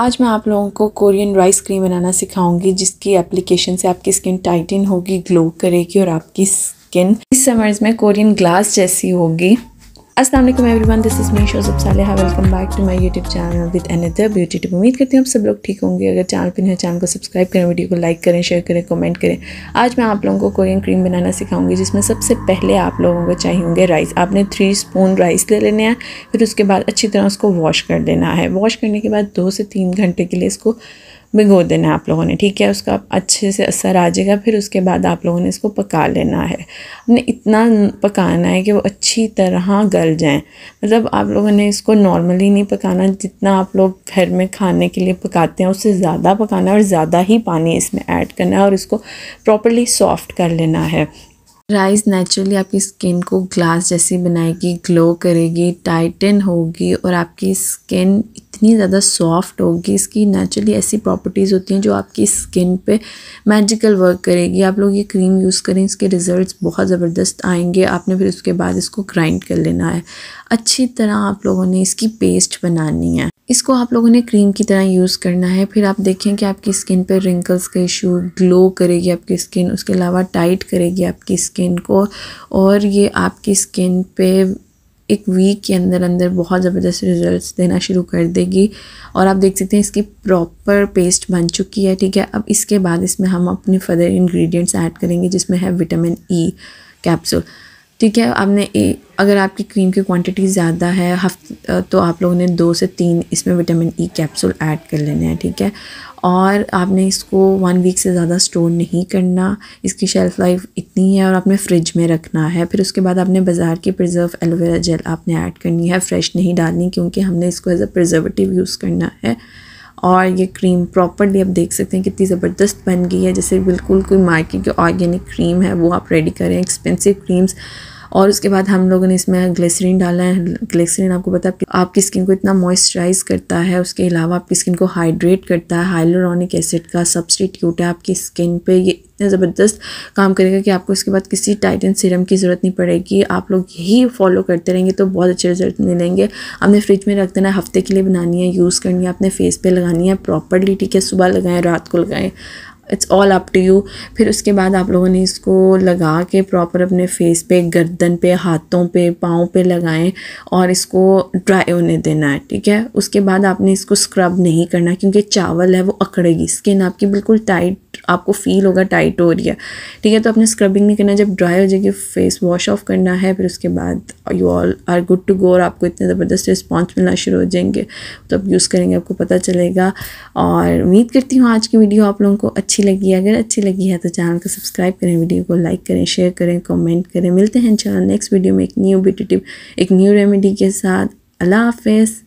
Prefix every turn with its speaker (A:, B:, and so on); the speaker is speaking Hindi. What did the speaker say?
A: आज मैं आप लोगों को कोरियन राइस क्रीम बनाना सिखाऊंगी जिसकी एप्लीकेशन से आपकी स्किन टाइटन होगी ग्लो करेगी और आपकी स्किन इस समर्स में कोरियन ग्लास जैसी होगी असलम everyone this is me Shozab Salha welcome back to my YouTube channel with another beauty tip उम्मीद करती हूँ आप सब लोग ठीक होंगे अगर चैनल पर नहीं चैनल को सब्सक्राइब करें वीडियो को लाइक करें शेयर करें कमेंट करें आज मैं आप लोगों को कोरियन क्रीम बनाना सिखाऊंगी जिसमें सबसे पहले आप लोगों को चाहिए होंगे राइस आपने थ्री स्पून राइस ले लेने हैं फिर उसके बाद अच्छी तरह उसको वॉश कर देना है वॉश करने के बाद दो से तीन घंटे के लिए इसको भिगो देना है आप लोगों ने ठीक है उसका अच्छे से असर आ जाएगा फिर उसके बाद आप लोगों ने इसको पका लेना है आपने इतना पकाना है कि वो अच्छी तरह गल जाए मतलब आप लोगों ने इसको नॉर्मली नहीं पकाना जितना आप लोग घर में खाने के लिए पकाते हैं उससे ज़्यादा पकाना है और ज़्यादा ही पानी इसमें ऐड करना है और इसको प्रॉपरली सॉफ्ट कर लेना है राइस नेचुरली आपकी स्किन को ग्लास जैसी बनाएगी ग्लो करेगी टाइटन होगी और आपकी स्किन इतनी ज़्यादा सॉफ्ट होगी इसकी नेचुरली ऐसी प्रॉपर्टीज़ होती हैं जो आपकी स्किन पे मैजिकल वर्क करेगी आप लोग ये क्रीम यूज़ करें इसके रिज़ल्ट बहुत ज़बरदस्त आएंगे आपने फिर उसके बाद इसको ग्राइंड कर लेना है अच्छी तरह आप लोगों ने इसकी पेस्ट बनानी है इसको आप लोगों ने क्रीम की तरह यूज़ करना है फिर आप देखें कि आपकी स्किन पर रिंकल्स का इशू ग्लो करेगी आपकी स्किन उसके अलावा टाइट करेगी आपकी स्किन को और ये आपकी स्किन पे एक वीक के अंदर अंदर बहुत ज़बरदस्त रिजल्ट्स देना शुरू कर देगी और आप देख सकते हैं इसकी प्रॉपर पेस्ट बन चुकी है ठीक है अब इसके बाद इसमें हम अपने फर्दर इंग्रेडिएंट्स ऐड करेंगे जिसमें है विटामिन ई e, कैप्सूल ठीक है आपने ए, अगर आपकी क्रीम की क्वांटिटी ज़्यादा है हफ्त तो आप लोगों ने दो से तीन इसमें vitamin E e capsule add कर लेने हैं ठीक है और आपने इसको वन वीक से ज़्यादा स्टोर नहीं करना इसकी शेल्फ़ लाइफ इतनी है और आपने फ्रिज में रखना है फिर उसके बाद आपने बाज़ार की प्रिजर्व एलोवेरा जेल आपने ऐड करनी है फ्रेश नहीं डालनी क्योंकि हमने इसको एज अ प्रिजर्वेटिव यूज़ करना है और ये क्रीम प्रॉपरली आप देख सकते हैं कितनी ज़बरदस्त बन गई है जैसे बिल्कुल कोई मार्केट की ऑर्गेनिक क्रीम है वो आप रेडी करें एक्सपेंसिव क्रीम्स और उसके बाद हम लोगों ने इसमें ग्लेसरीन डाला है ग्लेसरीन आपको पता है कि आपकी स्किन को इतना मॉइस्चराइज करता है उसके अलावा आपकी स्किन को हाइड्रेट करता है हाइलोरॉनिक एसिड का सब्सटीट्यूट है आपकी स्किन पे ये इतना ज़बरदस्त काम करेगा कि आपको इसके बाद किसी टाइटन सीरम की ज़रूरत नहीं पड़ेगी आप लोग यही फॉलो करते रहेंगे तो बहुत अच्छे रिजल्ट मिलेंगे आपने फ्रिज में रख देना हफ्ते के लिए बनानी है यूज़ करनी है अपने फेस पे लगानी है प्रॉपरली ठीक है सुबह लगाएं रात को लगाएं it's all up to you फिर उसके बाद आप लोगों ने इसको लगा के प्रॉपर अपने फेस पे गर्दन पे हाथों पे पाँव पे लगाएं और इसको ड्राई होने देना है ठीक है उसके बाद आपने इसको स्क्रब नहीं करना क्योंकि चावल है वो अकड़ेगी स्किन आपकी बिल्कुल टाइट आपको फील होगा टाइट हो रही है ठीक है तो आपने स्क्रबिंग नहीं करना जब ड्राई हो जाएगी फेस वॉश ऑफ करना है फिर उसके बाद you all are good to go और आपको इतने ज़बरदस्त रिस्पॉन्स मिलना शुरू हो जाएंगे तो आप यूज़ करेंगे आपको पता चलेगा और उम्मीद करती हूँ आज की वीडियो आप लोगों को अच्छी लगी है अगर अच्छी लगी है तो चैनल को सब्सक्राइब करें वीडियो को लाइक करें शेयर करें कॉमेंट करें मिलते हैं चैनल नेक्स्ट वीडियो में एक न्यू ब्यूटी टिप एक न्यू रेमेडी के साथ अल्लाह हाफिज़